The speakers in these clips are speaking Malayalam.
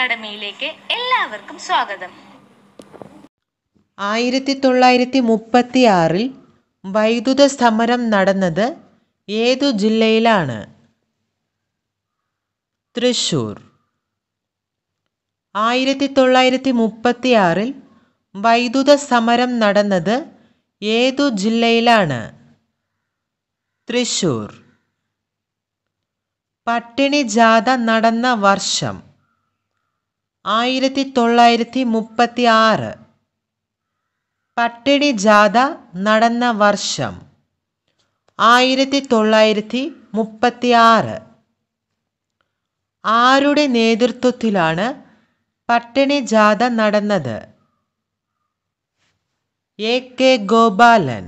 അക്കാഡമിയിലേക്ക് എല്ലാവർക്കും സ്വാഗതം ആയിരത്തി തൊള്ളായിരത്തി മുപ്പത്തി ആറിൽ വൈദ്യുത സമരം നടന്നത് ഏതു ജില്ലയിലാണ് തൃശൂർ ആയിരത്തി തൊള്ളായിരത്തി മുപ്പത്തി ആറിൽ വൈദ്യുത സമരം നടന്നത് ഏതു ജില്ലയിലാണ് തൃശൂർ പട്ടിണി ജാഥ നടന്ന വർഷം ആയിരത്തി തൊള്ളായിരത്തി മുപ്പത്തി ആറ് പട്ടിണി ജാഥ നടന്ന വർഷം ആയിരത്തി തൊള്ളായിരത്തി മുപ്പത്തി ആറ് ആരുടെ നേതൃത്വത്തിലാണ് പട്ടിണി ജാഥ നടന്നത് എ കെ ഗോപാലൻ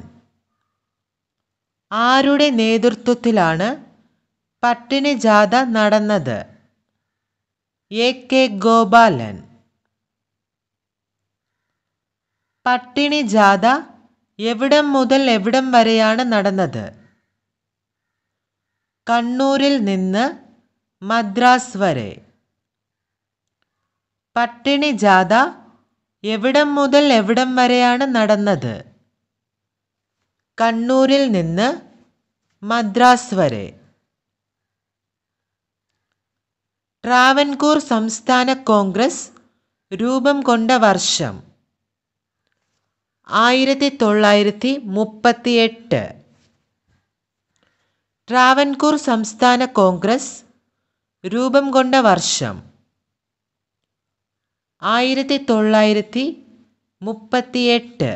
ആരുടെ നേതൃത്വത്തിലാണ് പട്ടിണി ജാഥ നടന്നത് എ കെ ഗോപാലൻ പട്ടിണി ജാഥ എവിടം മുതൽ എവിടം വരെയാണ് നടന്നത് കണ്ണൂരിൽ നിന്ന് മദ്രാസ് വരെ പട്ടിണി ജാഥ എവിടം മുതൽ എവിടം വരെയാണ് നടന്നത് കണ്ണൂരിൽ നിന്ന് മദ്രാസ് വരെ ട്രാവൻകൂർ സംസ്ഥാന കോൺഗ്രസ് രൂപം കൊണ്ട വർഷം ആയിരത്തി തൊള്ളായിരത്തി മുപ്പത്തിയെട്ട് ട്രാവൻകൂർ സംസ്ഥാന കോൺഗ്രസ് രൂപം കൊണ്ട വർഷം ആയിരത്തി തൊള്ളായിരത്തി മുപ്പത്തിയെട്ട്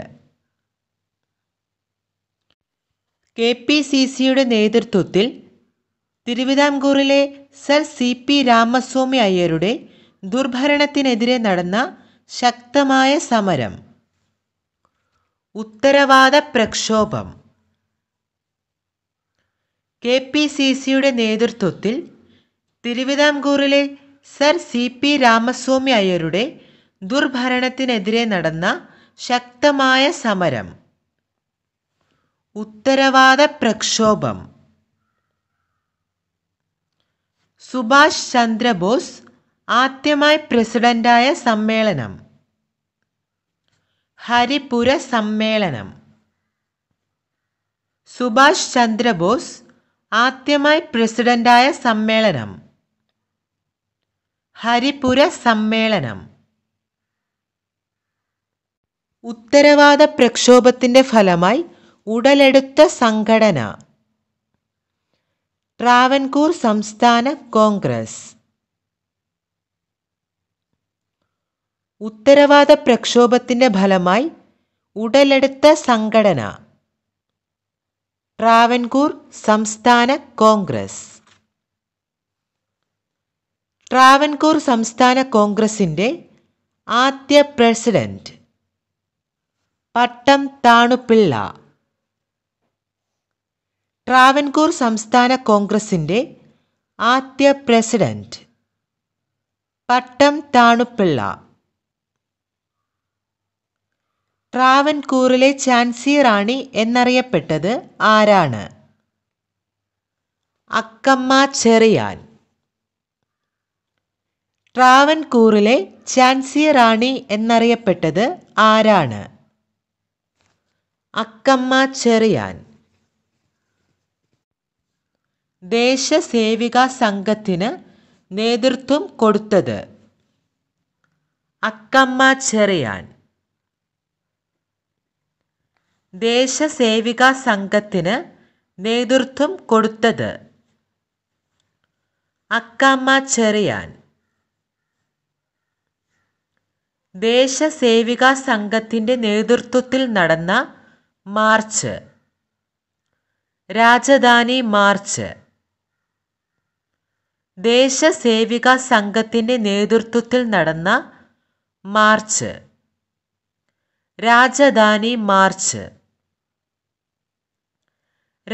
കെ പി സി സിയുടെ നേതൃത്വത്തിൽ തിരുവിതാംകൂറിലെ സർ സി പി രാമസ്വാമി അയ്യരുടെ ദുർഭരണത്തിനെതിരെ നടന്ന ശക്തമായ സമരം ഉത്തരവാദ പ്രക്ഷോഭം കെ പി സി സിയുടെ നേതൃത്വത്തിൽ തിരുവിതാംകൂറിലെ സർ സി പി രാമസ്വാമി അയ്യരുടെ ദുർഭരണത്തിനെതിരെ നടന്ന ശക്തമായ സമരം ഉത്തരവാദ പ്രക്ഷോഭം സുഭാഷ് ചന്ദ്രബോസ് ആദ്യമായി പ്രസിഡൻ്റായ സമ്മേളനം ഹരിപുര സമ്മേളനം സുഭാഷ് ചന്ദ്രബോസ് ആദ്യമായി പ്രസിഡൻ്റായ സമ്മേളനം ഹരിപുര സമ്മേളനം ഉത്തരവാദ പ്രക്ഷോഭത്തിൻ്റെ ഫലമായി ഉടലെടുത്ത സംഘടന ട്രാവൻകൂർ സംസ്ഥാന കോൺഗ്രസ് ഉത്തരവാദ പ്രക്ഷോഭത്തിന്റെ ഫലമായി ഉടലെടുത്ത സംഘടന ട്രാവൻകൂർ സംസ്ഥാന കോൺഗ്രസ് ട്രാവൻകൂർ സംസ്ഥാന കോൺഗ്രസിന്റെ ആദ്യ പ്രസിഡന്റ് പട്ടം താണുപിള്ള ട്രാവൻകൂർ സംസ്ഥാന കോൺഗ്രസിൻ്റെ ആദ്യ പ്രസിഡന്റ് പട്ടം താണുപിള്ള ട്രാവൻകൂറിലെ ചാൻസി റാണി എന്നറിയപ്പെട്ടത് ആരാണ് അക്കമ്മ ചെറിയാൻ ട്രാവൻകൂറിലെ ചാൻസി റാണി എന്നറിയപ്പെട്ടത് ആരാണ് അക്കമ്മ ചെറിയാൻ ദേശസേവിക സംഘത്തിന് നേതൃത്വം കൊടുത്തത് അക്കമ്മ ചെറിയാൻ ദേശസേവിക സംഘത്തിന് നേതൃത്വം കൊടുത്തത് അക്കമ്മ ചെറിയാൻ ദേശസേവിക സംഘത്തിൻ്റെ നേതൃത്വത്തിൽ നടന്ന മാർച്ച് രാജധാനി മാർച്ച് ദേശസേവിക സംഘത്തിന്റെ നേതൃത്വത്തിൽ നടന്ന മാർച്ച് രാജധാനി മാർച്ച്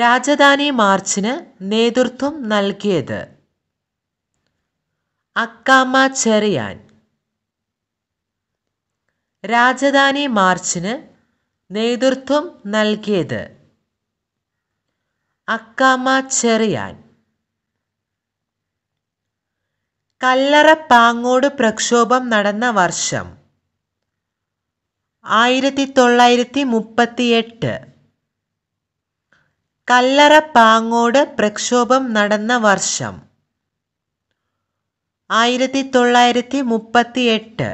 രാജധാനി മാർച്ചിന് നേതൃത്വം നൽകിയത് അക്കാമ ചെറിയാൻ രാജധാനി മാർച്ചിന് നേതൃത്വം നൽകിയത് അക്കാമ ചെറിയാൻ കല്ലറ പാങ്ങോട് പ്രക്ഷോഭം നടന്ന വർഷം ആയിരത്തി തൊള്ളായിരത്തി മുപ്പത്തിയെട്ട് കല്ലറ പാങ്ങോട് പ്രക്ഷോഭം നടന്ന വർഷം ആയിരത്തി തൊള്ളായിരത്തി മുപ്പത്തിയെട്ട്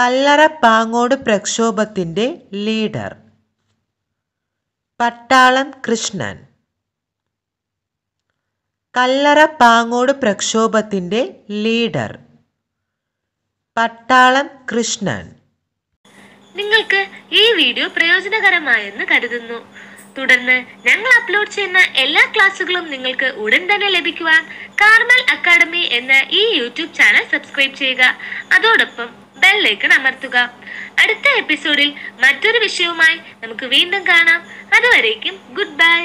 കല്ലറ പാങ്ങോട് പ്രക്ഷോഭത്തിൻ്റെ ലീഡർ പട്ടാളം കൃഷ്ണൻ കല്ലറ പാങ്ങോട് പ്രക്ഷോഭത്തിൻ്റെ ലീഡർ പട്ടാളം കൃഷ്ണൻ നിങ്ങൾക്ക് ഈ വീഡിയോ പ്രയോജനകരമായെന്ന് കരുതുന്നു തുടർന്ന് ഞങ്ങൾ അപ്ലോഡ് ചെയ്യുന്ന എല്ലാ ക്ലാസ്സുകളും നിങ്ങൾക്ക് ഉടൻ തന്നെ ലഭിക്കുവാൻ കാർമൽ അക്കാഡമി എന്ന ഈ യൂട്യൂബ് ചാനൽ സബ്സ്ക്രൈബ് ചെയ്യുക അതോടൊപ്പം ബെല്ലൈക്കൺ അമർത്തുക അടുത്ത എപ്പിസോഡിൽ മറ്റൊരു വിഷയവുമായി നമുക്ക് വീണ്ടും കാണാം അതുവരേക്കും ഗുഡ് ബൈ